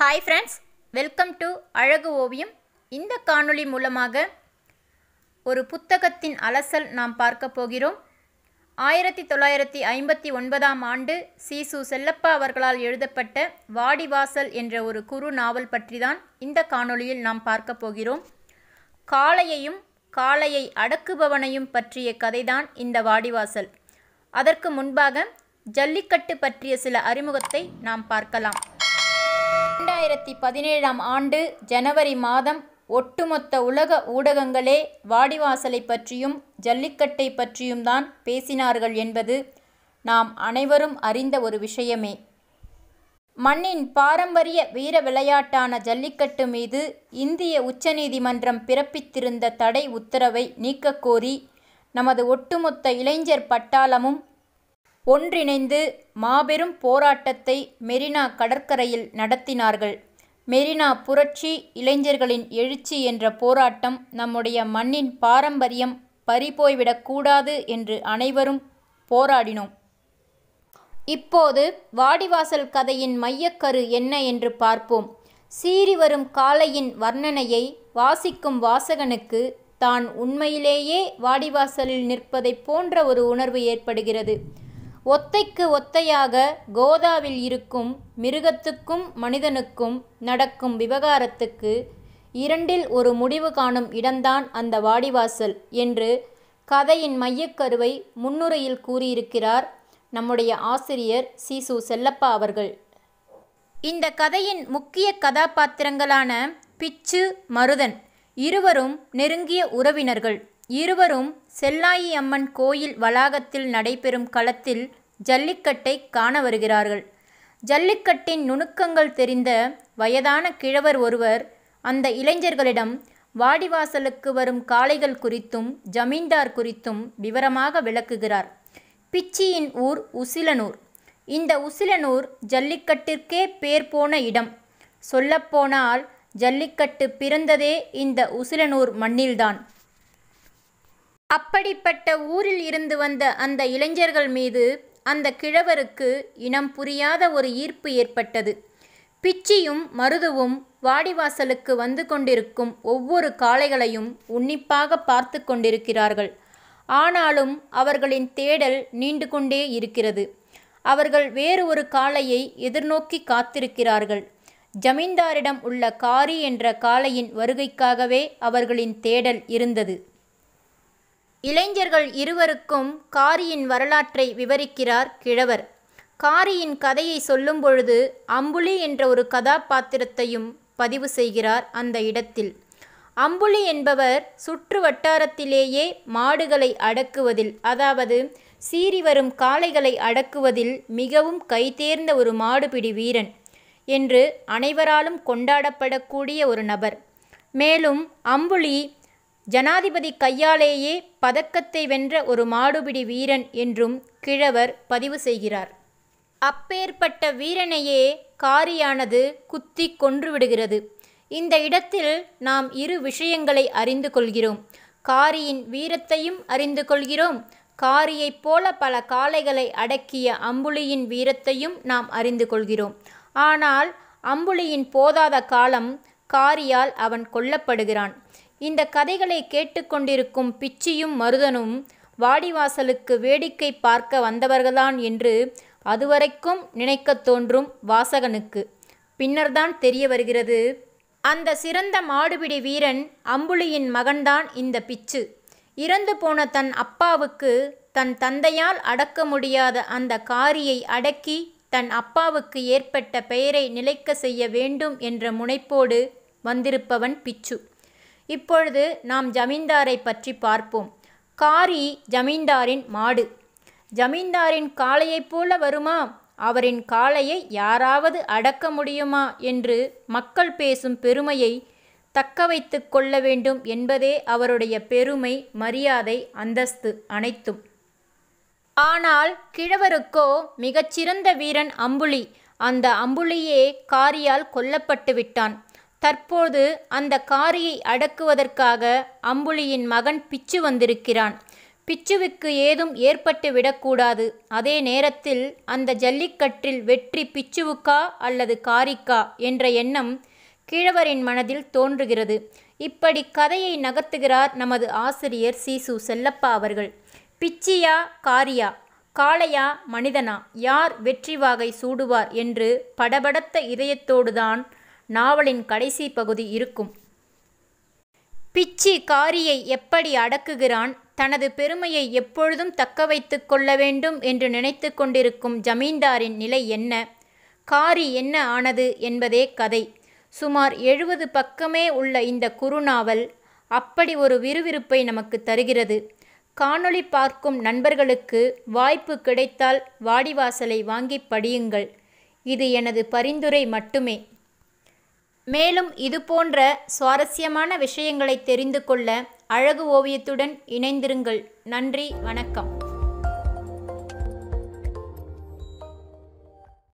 hi friends welcome to அழகு ஓவியம் இந்த காணொளி மூலமாக ஒரு புத்தகத்தின் அலசல் நாம் பார்க்க போகிறோம் ஆயிரத்தி தொள்ளாயிரத்தி ஐம்பத்தி ஒன்பதாம் ஆண்டு சீசு செல்லப்பா அவர்களால் எழுதப்பட்ட வாடிவாசல் என்ற ஒரு குறு நாவல் பற்றி தான் இந்த காணொளியில் நாம் பார்க்க போகிறோம் காளையையும் காளையை அடக்குபவனையும் பற்றிய கதைதான் இந்த வாடிவாசல் அதற்கு முன்பாக ஜல்லிக்கட்டு பற்றிய சில அறிமுகத்தை நாம் பார்க்கலாம் இரண்டாயிரத்தி பதினேழாம் ஆண்டு ஜனவரி மாதம் ஒட்டுமொத்த உலக ஊடகங்களே வாடிவாசலை பற்றியும் ஜல்லிக்கட்டை பற்றியும் தான் பேசினார்கள் என்பது நாம் அனைவரும் அறிந்த ஒரு விஷயமே மண்ணின் பாரம்பரிய வீர விளையாட்டான ஜல்லிக்கட்டு மீது இந்திய உச்சநீதிமன்றம் பிறப்பித்திருந்த தடை உத்தரவை நீக்கக்கோரி நமது ஒட்டுமொத்த இளைஞர் பட்டாளமும் ஒன்றிணைந்து மாபெரும் போராட்டத்தை மெரினா கடற்கரையில் நடத்தினார்கள் மெரினா புரட்சி இளைஞர்களின் எழுச்சி என்ற போராட்டம் நம்முடைய மண்ணின் பாரம்பரியம் பறிபோய்விடக்கூடாது என்று அனைவரும் போராடினோம் இப்போது வாடிவாசல் கதையின் மையக்கரு என்ன என்று பார்ப்போம் சீறி வரும் காலையின் வர்ணனையை வாசிக்கும் வாசகனுக்கு தான் உண்மையிலேயே வாடிவாசலில் நிற்பதைப் போன்ற ஒரு உணர்வு ஏற்படுகிறது ஒத்தைக்கு ஒத்தையாக கோதாவில் இருக்கும் மிருகத்துக்கும் மனிதனுக்கும் நடக்கும் விவகாரத்துக்கு இரண்டில் ஒரு முடிவு காணும் இடம்தான் அந்த வாடிவாசல் என்று கதையின் மையக்கருவை முன்னுரையில் கூறியிருக்கிறார் நம்முடைய ஆசிரியர் சிசு செல்லப்பா அவர்கள் இந்த கதையின் முக்கிய கதாபாத்திரங்களான பிச்சு மருதன் இருவரும் நெருங்கிய உறவினர்கள் இருவரும் செல்லாயி அம்மன் கோயில் வளாகத்தில் நடைபெறும் களத்தில் ஜல்லிக்கட்டை காண வருகிறார்கள் ஜல்லிக்கட்டின் நுணுக்கங்கள் தெரிந்த வயதான கிழவர் ஒருவர் அந்த இளைஞர்களிடம் வாடிவாசலுக்கு வரும் காளைகள் குறித்தும் ஜமீன்தார் குறித்தும் விவரமாக விளக்குகிறார் பிச்சியின் ஊர் உசிலனூர் இந்த உசிலனூர் ஜல்லிக்கட்டிற்கே பேர் போன இடம் சொல்லப்போனால் ஜல்லிக்கட்டு பிறந்ததே இந்த உசிலனூர் மண்ணில்தான் அப்படிப்பட்ட ஊரில் இருந்து வந்த அந்த இளைஞர்கள் மீது அந்த கிழவருக்கு இனம் புரியாத ஒரு ஈர்ப்பு ஏற்பட்டது பிச்சியும் மருதுவும் வாடிவாசலுக்கு வந்து கொண்டிருக்கும் ஒவ்வொரு காளைகளையும் உன்னிப்பாக பார்த்து கொண்டிருக்கிறார்கள் ஆனாலும் அவர்களின் தேடல் நீண்டு கொண்டே இருக்கிறது அவர்கள் வேறு ஒரு காளையை எதிர்நோக்கி காத்திருக்கிறார்கள் ஜமீன்தாரிடம் உள்ள காரி என்ற காளையின் வருகைக்காகவே அவர்களின் தேடல் இருந்தது இளைஞர்கள் இருவருக்கும் காரியின் வரலாற்றை விவரிக்கிறார் கிழவர் காரியின் கதையை சொல்லும் பொழுது அம்புலி என்ற ஒரு கதாபாத்திரத்தையும் பதிவு செய்கிறார் அந்த இடத்தில் அம்புலி என்பவர் சுற்று வட்டாரத்திலேயே மாடுகளை அடக்குவதில் அதாவது சீறி வரும் காளைகளை அடக்குவதில் மிகவும் கைதேர்ந்த ஒரு மாடுபிடி வீரன் என்று அனைவராலும் கொண்டாடப்படக்கூடிய ஒரு நபர் மேலும் அம்புலி ஜனாதிபதி கையாலேயே பதக்கத்தை வென்ற ஒரு மாடுபிடி வீரன் என்றும் கிழவர் பதிவு செய்கிறார் அப்பேற்பட்ட வீரனையே காரியானது குத்தி கொன்றுவிடுகிறது இந்த இடத்தில் நாம் இரு விஷயங்களை அறிந்து கொள்கிறோம் காரியின் வீரத்தையும் அறிந்து கொள்கிறோம் காரியைப் போல பல காளைகளை அடக்கிய அம்புலியின் வீரத்தையும் நாம் அறிந்து கொள்கிறோம் ஆனால் அம்புலியின் போதாத காலம் காரியால் அவன் கொல்லப்படுகிறான் இந்த கதைகளை கேட்டுக்கொண்டிருக்கும் பிச்சியும் மருதனும் வாடிவாசலுக்கு வேடிக்கை பார்க்க வந்தவர்கள்தான் என்று அதுவரைக்கும் நினைக்கத் தோன்றும் வாசகனுக்கு பின்னர்தான் தெரிய வருகிறது அந்த சிறந்த மாடுபிடி வீரன் அம்புலியின் மகன்தான் இந்த பிச்சு இறந்து போன தன் அப்பாவுக்கு தன் தந்தையால் அடக்க முடியாத அந்த காரியை அடக்கி தன் அப்பாவுக்கு ஏற்பட்ட பெயரை நிலைக்க செய்ய வேண்டும் என்ற முனைப்போடு வந்திருப்பவன் பிச்சு இப்பொழுது நாம் ஜமீன்தாரை பற்றி பார்ப்போம் காரி ஜமீன்தாரின் மாடு ஜமீன்தாரின் காளையைப் போல வருமா அவரின் காளையை யாராவது அடக்க முடியுமா என்று மக்கள் பேசும் பெருமையை தக்க வைத்து கொள்ள வேண்டும் என்பதே அவருடைய பெருமை மரியாதை அந்தஸ்து அனைத்தும் ஆனால் கிழவருக்கோ மிகச்சிறந்த வீரன் அம்புலி அந்த அம்புலியே காரியால் கொல்லப்பட்டு விட்டான் தற்போது அந்த காரியை அடக்குவதற்காக அம்புலியின் மகன் பிச்சு வந்திருக்கிறான் பிச்சுவுக்கு ஏதும் ஏற்பட்டு விடக்கூடாது அதே நேரத்தில் அந்த ஜல்லிக்கற்றில் வெற்றி பிச்சுவுக்கா அல்லது காரிக்கா என்ற எண்ணம் கிழவரின் மனதில் தோன்றுகிறது இப்படி கதையை நகர்த்துகிறார் நமது ஆசிரியர் சிசு செல்லப்பா அவர்கள் பிச்சியா காரியா காளையா மனிதனா யார் வெற்றி வாகை சூடுவார் என்று படபடத்த இதயத்தோடுதான் நாவலின் கடைசி பகுதி இருக்கும் பிச்சி காரியை எப்படி அடக்குகிறான் தனது பெருமையை எப்பொழுதும் தக்க வைத்து கொள்ள வேண்டும் என்று நினைத்து கொண்டிருக்கும் ஜமீன்தாரின் நிலை என்ன காரி என்ன ஆனது என்பதே கதை சுமார் எழுபது பக்கமே உள்ள இந்த குறுநாவல் அப்படி ஒரு விறுவிறுப்பை நமக்கு தருகிறது காணொளி பார்க்கும் நண்பர்களுக்கு வாய்ப்பு கிடைத்தால் வாடிவாசலை வாங்கி படியுங்கள் இது எனது பரிந்துரை மட்டுமே மேலும் இதுபோன்ற சுவாரஸ்யமான விஷயங்களை தெரிந்து கொள்ள அழகு ஓவியத்துடன் இணைந்திருங்கள் நன்றி வணக்கம்